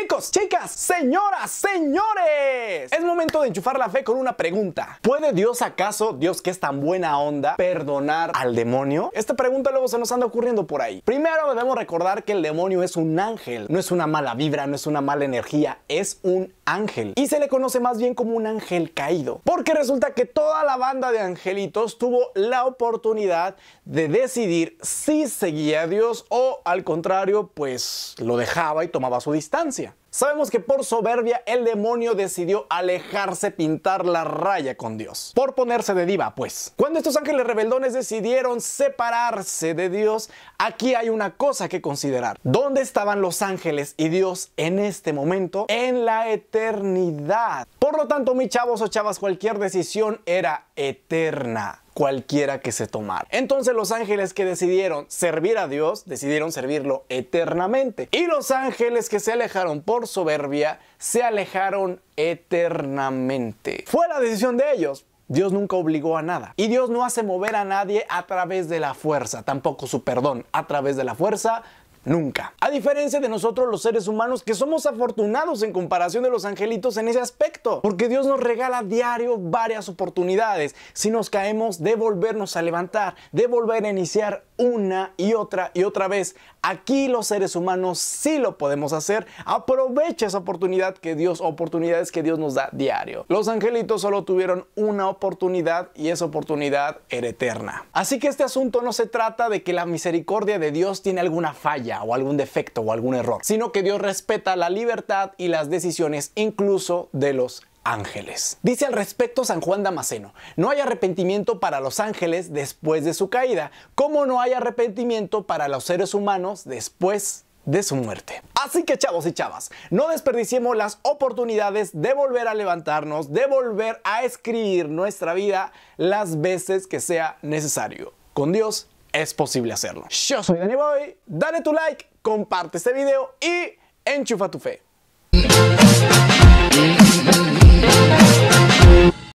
Chicos, chicas, señoras, señores. Es momento de enchufar la fe con una pregunta. ¿Puede Dios acaso, Dios que es tan buena onda, perdonar al demonio? Esta pregunta luego se nos anda ocurriendo por ahí. Primero debemos recordar que el demonio es un ángel, no es una mala vibra, no es una mala energía, es un ángel. Y se le conoce más bien como un ángel caído. Porque resulta que toda la banda de angelitos tuvo la oportunidad de decidir si seguía a Dios o al contrario, pues lo dejaba y tomaba su distancia. себе. Sabemos que por soberbia el demonio decidió alejarse pintar la raya con Dios, por ponerse de diva, pues. Cuando estos ángeles rebeldones decidieron separarse de Dios, aquí hay una cosa que considerar. ¿Dónde estaban los ángeles y Dios en este momento? En la eternidad. Por lo tanto, mis chavos o chavas, cualquier decisión era eterna cualquiera que se tomara. Entonces los ángeles que decidieron servir a Dios, decidieron servirlo eternamente. Y los ángeles que se alejaron por soberbia, se alejaron eternamente. Fue la decisión de ellos, Dios nunca obligó a nada. Y Dios no hace mover a nadie a través de la fuerza, tampoco su perdón. A través de la fuerza, nunca. A diferencia de nosotros los seres humanos que somos afortunados en comparación de los angelitos en ese aspecto, porque Dios nos regala a diario varias oportunidades. Si nos caemos, de volvernos a levantar, de volver a iniciar una y otra y otra vez Aquí los seres humanos sí lo podemos hacer. Aprovecha esa oportunidad que Dios, oportunidades que Dios nos da diario. Los angelitos solo tuvieron una oportunidad y esa oportunidad era eterna. Así que este asunto no se trata de que la misericordia de Dios tiene alguna falla o algún defecto o algún error, sino que Dios respeta la libertad y las decisiones incluso de los ángeles. Dice al respecto San Juan Damasceno, no hay arrepentimiento para los ángeles después de su caída, como no hay arrepentimiento para los seres humanos después de su muerte. Así que chavos y chavas, no desperdiciemos las oportunidades de volver a levantarnos, de volver a escribir nuestra vida las veces que sea necesario. Con Dios es posible hacerlo. Yo soy Dani Boy, dale tu like, comparte este video y enchufa tu fe.